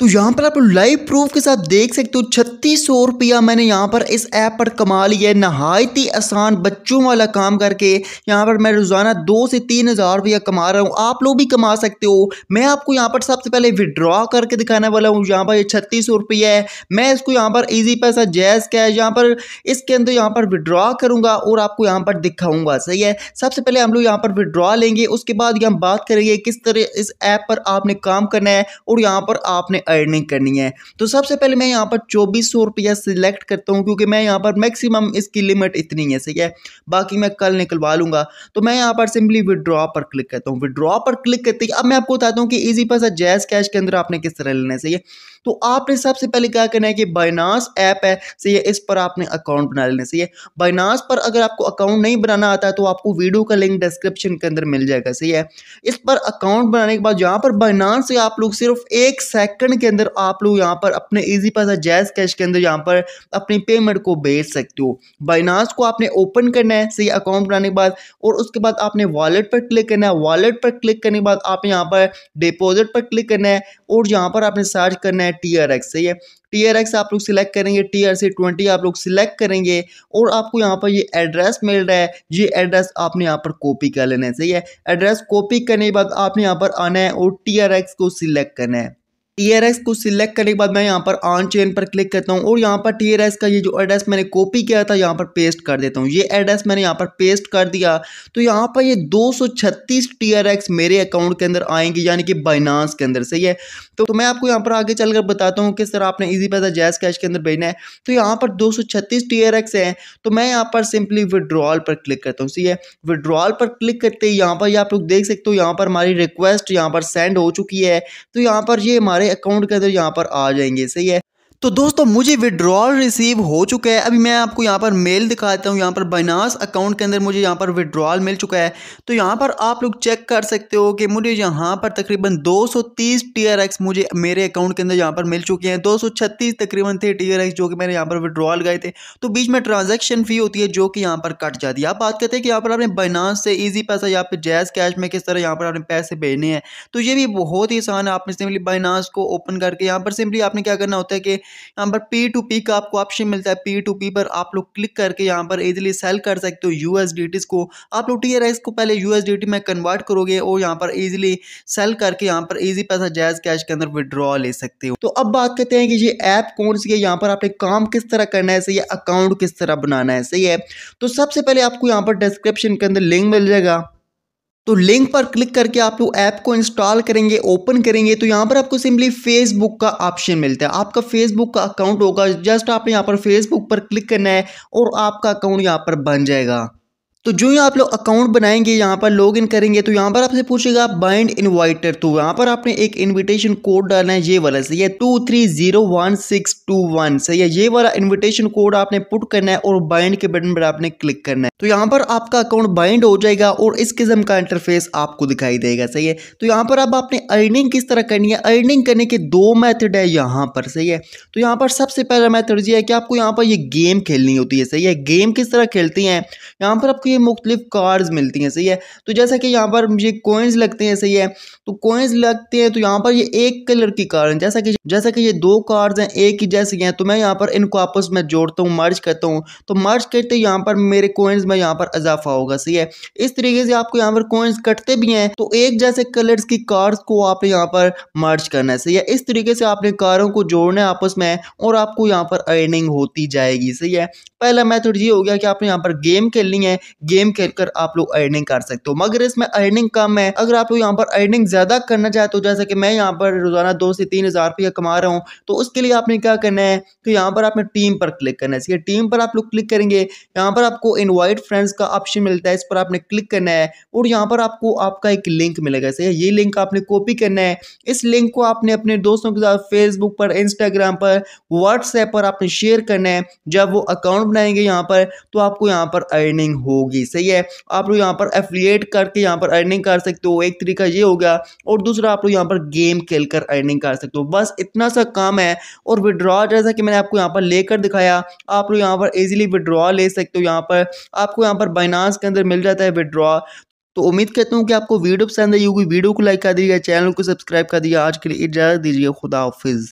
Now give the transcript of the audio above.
तो यहाँ पर आप लाइव प्रूफ के साथ देख सकते हो छत्तीस सौ रुपया मैंने यहाँ पर इस ऐप पर कमा लिया है नहायत ही आसान बच्चों वाला काम करके यहाँ पर मैं रोज़ाना दो से तीन हज़ार रुपया कमा रहा हूँ आप लोग भी कमा सकते हो मैं आपको यहाँ पर सबसे पहले विड्रॉ करके दिखाने वाला हूँ यहाँ पर ये छत्तीस सौ रुपया है मैं इसको यहाँ पर ईजी पैसा जैस कैश यहाँ पर इसके अंदर यहाँ पर विड्रॉ करूँगा और आपको यहाँ पर दिखाऊँगा सही है सबसे पहले हम लोग यहाँ पर विड्रॉ लेंगे उसके बाद हम बात करेंगे किस तरह इस ऐप पर आपने काम करना है और यहाँ पर आपने अर्निंग करनी है तो सबसे पहले मैं यहाँ पर चौबीस सौ रुपया सिलेक्ट करता हूँ क्योंकि मैं यहाँ पर मैक्सिमम इसकी लिमिट इतनी है सही है बाकी मैं कल निकलवा लूँगा तो मैं यहाँ पर सिंपली विड्रॉ पर क्लिक करता हूँ विड्रॉ पर क्लिक करते ही अब मैं आपको बताता हूँ कि ईजी पास जैस कैश के अंदर आपने किस तरह लेना है सही है तो आपने सबसे पहले क्या करना है कि बाइनास ऐप है सही है इस पर आपने अकाउंट बना लेना सही है बाइनास पर अगर आपको अकाउंट नहीं बनाना आता तो आपको वीडियो का लिंक डिस्क्रिप्शन के अंदर मिल जाएगा सही है इस पर अकाउंट बनाने के बाद यहाँ पर बाइनास से आप लोग सिर्फ एक सेकंड के अंदर आप लोग यहाँ पर अपने ईजी पैसा जैज कैश के अंदर यहाँ पर अपनी पेमेंट को भेज सकते हो बाइनास को आपने ओपन करना है सही अकाउंट बनाने के बाद और उसके बाद आपने वॉलेट पर क्लिक करना है वॉलेट पर क्लिक करने के बाद आप यहाँ पर डिपोजिट पर क्लिक करना है और यहाँ पर आपने सर्च करना है है टीयर एक्स सही है टीयर एक्स आप लोग सिलेक्ट करेंगे टीयर से ट्वेंटी आप लोग सिलेक्ट करेंगे और आपको यहाँ पर ये एड्रेस मिल रहा है ये एड्रेस आपने यहाँ पर कॉपी कर लेना है सही है एड्रेस कॉपी करने के बाद आपने यहाँ पर आना है और टीयर एक्स को सिलेक्ट करना है टी को सिलेक्ट करने के बाद मैं यहाँ पर ऑन चेन पर क्लिक करता हूँ और यहाँ पर टी आर का ये जो एड्रेस मैंने कॉपी किया था यहाँ पर पेस्ट कर देता हूँ ये एड्रेस मैंने यहाँ पर पेस्ट कर दिया तो यहाँ पर ये 236 सौ मेरे अकाउंट के अंदर आएंगे यानी कि बाइनांस के अंदर सही है तो, तो मैं आपको यहाँ पर आगे चलकर बताता हूँ कि सर आपने ईजी पैसा जैस कैश के अंदर भेजना है तो यहाँ पर दो सौ छत्तीस है तो मैं यहाँ पर सिंपली विड्रॉल पर क्लिक करता हूँ सही है विड्रॉल पर क्लिक करते ही यहाँ पर आप लोग देख सकते हो यहाँ पर हमारी रिक्वेस्ट यहाँ पर सेंड हो चुकी है तो यहाँ पर ये हमारे अकाउंट के अंदर यहाँ पर आ जाएंगे सही है तो दोस्तों मुझे विड्रॉल रिसीव हो चुका है अभी मैं आपको यहाँ पर मेल दिखाता हूँ यहाँ पर बाइनास अकाउंट के अंदर मुझे यहाँ पर विड्रॉल मिल चुका है तो यहाँ पर आप लोग चेक कर सकते हो कि मुझे यहाँ पर तकरीबन 230 टीआरएक्स मुझे मेरे अकाउंट के अंदर यहाँ पर मिल चुके हैं 236 तकरीबन थे टीआरएक्स जो कि मैंने यहाँ पर विड्रॉल गए थे तो बीच में ट्रांजेक्शन फ़ी होती है जो कि यहाँ पर कट जाती है आप बात करते हैं कि यहाँ पर आपने बाइनास से ईजी पैसा यहाँ पर जैज़ कैश में किस तरह यहाँ पर आपने पैसे भेजने हैं तो ये भी बहुत ही आसान है आपने सिम्पली बाइनास को ओपन करके यहाँ पर सिम्पली आपने क्या करना होता है कि यहाँ पर पी टू पी का आपको ऑप्शन मिलता है पी टू पी पर आप लोग क्लिक करके यहाँ पर इजिली सेल कर सकते हो यूएसडीटीज को आप लोग टी आर को पहले यूएसडीटी में कन्वर्ट करोगे और यहाँ पर इजिली सेल करके यहाँ पर ईजी पैसा जायज़ कैश के अंदर विड्रॉ ले सकते हो तो अब बात करते हैं कि ये ऐप कौन सी है यहाँ पर आपने काम किस तरह करना है सही है अकाउंट किस तरह बनाना है सही है तो सबसे पहले आपको यहाँ पर डिस्क्रिप्शन के अंदर लिंक मिल जाएगा तो लिंक पर क्लिक करके आप लोग ऐप को इंस्टॉल करेंगे ओपन करेंगे तो यहाँ पर आपको सिंपली फेसबुक का ऑप्शन मिलता है आपका फेसबुक का अकाउंट होगा जस्ट आपने यहाँ पर फेसबुक पर क्लिक करना है और आपका अकाउंट यहाँ पर बन जाएगा तो जो ही आप लोग अकाउंट बनाएंगे यहाँ पर लॉग इन करेंगे तो यहाँ पर आपसे पूछेगा बाइंड इनवाइटर तो यहाँ पर आपने एक इनविटेशन कोड डालना है ये वाला सही है two three zero one six two one सही है ये वाला इनविटेशन कोड आपने पुट करना है और बाइंड के बटन पर आपने क्लिक करना है तो यहाँ पर आपका अकाउंट बाइंड हो जाएगा और इस किस्म का इंटरफेस आपको दिखाई देगा सही है तो यहाँ पर अब आपने अर्निंग किस तरह करनी है अर्निंग करने के दो मैथड है यहाँ पर सही है तो यहाँ पर सबसे पहला मैथड ये है कि आपको यहाँ पर ये गेम खेलनी होती है सही है गेम किस तरह खेलती है यहाँ पर आपको ये लिए मुख्तलिफ कार्स मिलती हैं सही है तो जैसा कि यहाँ पर मुझे कोइंस लगते हैं सही है तो कोइंस लगते हैं तो यहाँ पर ये एक कलर की कार्ड है जैसा कि जैसा कि ये दो कार्स हैं एक ही जैसे हैं तो मैं यहाँ पर इनको आपस में जोड़ता हूँ मर्ज करता हूँ तो मर्ज करते यहाँ पर मेरे कोइंस में यहाँ पर इजाफा होगा सही है इस तरीके से आपको यहाँ पर कोइंस कटते भी हैं तो एक जैसे कलर्स की कार्स को आपने यहाँ पर मर्ज करना है सही है इस तरीके से आपने कारों को जोड़ना है आपस में और आपको यहाँ पर अर्निंग होती जाएगी सही है पहला मैथड ये हो गया कि आपने यहाँ पर गेम खेलनी है गेम खेलकर आप लोग अर्निंग कर सकते हो मगर इसमें अर्निंग कम है अगर आप लोग यहाँ पर अर्निंग ज़्यादा करना चाहते हो तो जैसे कि मैं यहाँ पर रोज़ाना दो से तीन हज़ार रुपया कमा रहा हूँ तो उसके लिए आपने क्या करना है तो यहाँ पर आपने टीम पर क्लिक करना है इसके टीम पर आप लोग क्लिक करेंगे यहाँ पर आपको इन्वाइट फ्रेंड्स का ऑप्शन मिलता है इस पर आपने क्लिक करना है और यहाँ पर आपको आपका एक लिंक मिलेगा सही ये लिंक आपने कॉपी करना है इस लिंक को आपने अपने दोस्तों के साथ फेसबुक पर इंस्टाग्राम पर व्हाट्सएप पर आपने शेयर करना है जब वो अकाउंट बनाएंगे यहाँ पर तो आपको यहाँ पर अर्निंग होगी होगी सही है आप लोग यहाँ पर एफिलिएट करके यहाँ पर अर्निंग कर सकते हो एक तरीका ये हो गया और दूसरा आप लोग यहाँ पर गेम खेल कर अर्निंग कर सकते हो बस इतना सा काम है और विड्रॉ जैसा कि मैंने आपको यहाँ पर लेकर दिखाया आप लोग यहाँ पर ईजिली विड्रॉ ले सकते हो यहाँ पर आपको यहाँ पर बाइनास के अंदर मिल जाता है विड्रॉ तो उम्मीद करता हूँ कि आपको वीडियो पसंद आई होगी वीडियो को लाइक कर दीजिए चैनल को सब्सक्राइब कर दीजिए आज के लिए इजाज़त दीजिए खुदा हाफिज़